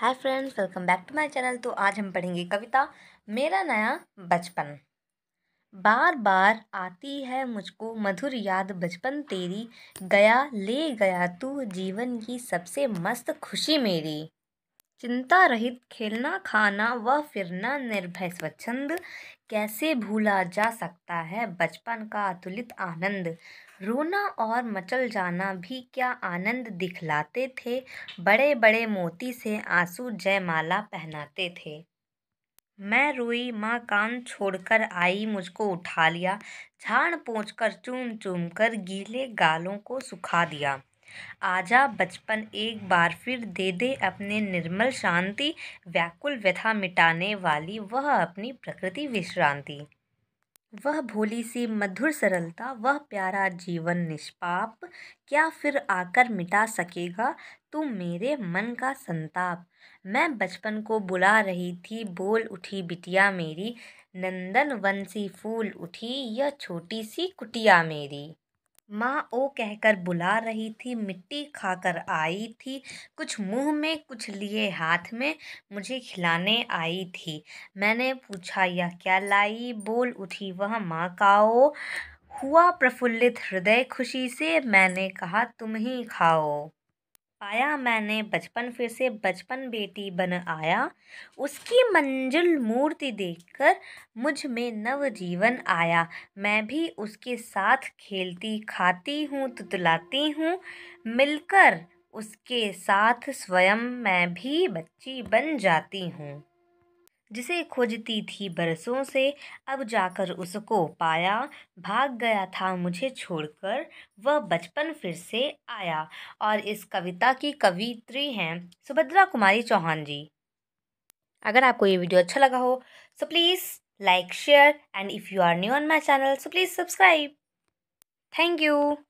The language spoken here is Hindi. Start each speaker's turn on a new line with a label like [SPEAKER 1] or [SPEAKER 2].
[SPEAKER 1] hi friends welcome back to my channel तो आज हम पढ़ेंगे कविता मेरा नया बचपन बार बार आती है मुझको मधुर याद बचपन तेरी गया ले गया तू जीवन की सबसे मस्त खुशी मेरी चिंता रहित खेलना खाना व फिरना निर्भय स्वच्छंद कैसे भूला जा सकता है बचपन का अतुलित आनंद रोना और मचल जाना भी क्या आनंद दिखलाते थे बड़े बड़े मोती से आंसू जयमाला पहनाते थे मैं रोई माँ कान छोड़कर आई मुझको उठा लिया झाड़ पोंछ कर चूम चूम कर गीले गालों को सुखा दिया आजा बचपन एक बार फिर दे दे अपने निर्मल शांति व्याकुल व्यथा मिटाने वाली वह अपनी प्रकृति विश्रांति वह भोली सी मधुर सरलता वह प्यारा जीवन निष्पाप क्या फिर आकर मिटा सकेगा तू मेरे मन का संताप मैं बचपन को बुला रही थी बोल उठी बिटिया मेरी नंदन वन सी फूल उठी यह छोटी सी कुटिया मेरी माँ ओ कहकर बुला रही थी मिट्टी खाकर आई थी कुछ मुँह में कुछ लिए हाथ में मुझे खिलाने आई थी मैंने पूछा यह क्या लाई बोल उठी वह माँ का ओ हुआ प्रफुल्लित हृदय खुशी से मैंने कहा तुम ही खाओ पाया मैंने बचपन फिर से बचपन बेटी बन आया उसकी मंजिल मूर्ति देखकर मुझ में नवजीवन आया मैं भी उसके साथ खेलती खाती हूँ तुतलाती हूँ मिलकर उसके साथ स्वयं मैं भी बच्ची बन जाती हूँ जिसे खोजती थी बरसों से अब जाकर उसको पाया भाग गया था मुझे छोड़कर वह बचपन फिर से आया और इस कविता की कवित्री हैं सुभद्रा कुमारी चौहान जी अगर आपको ये वीडियो अच्छा लगा हो so please like share and if you are new on my channel so please subscribe thank you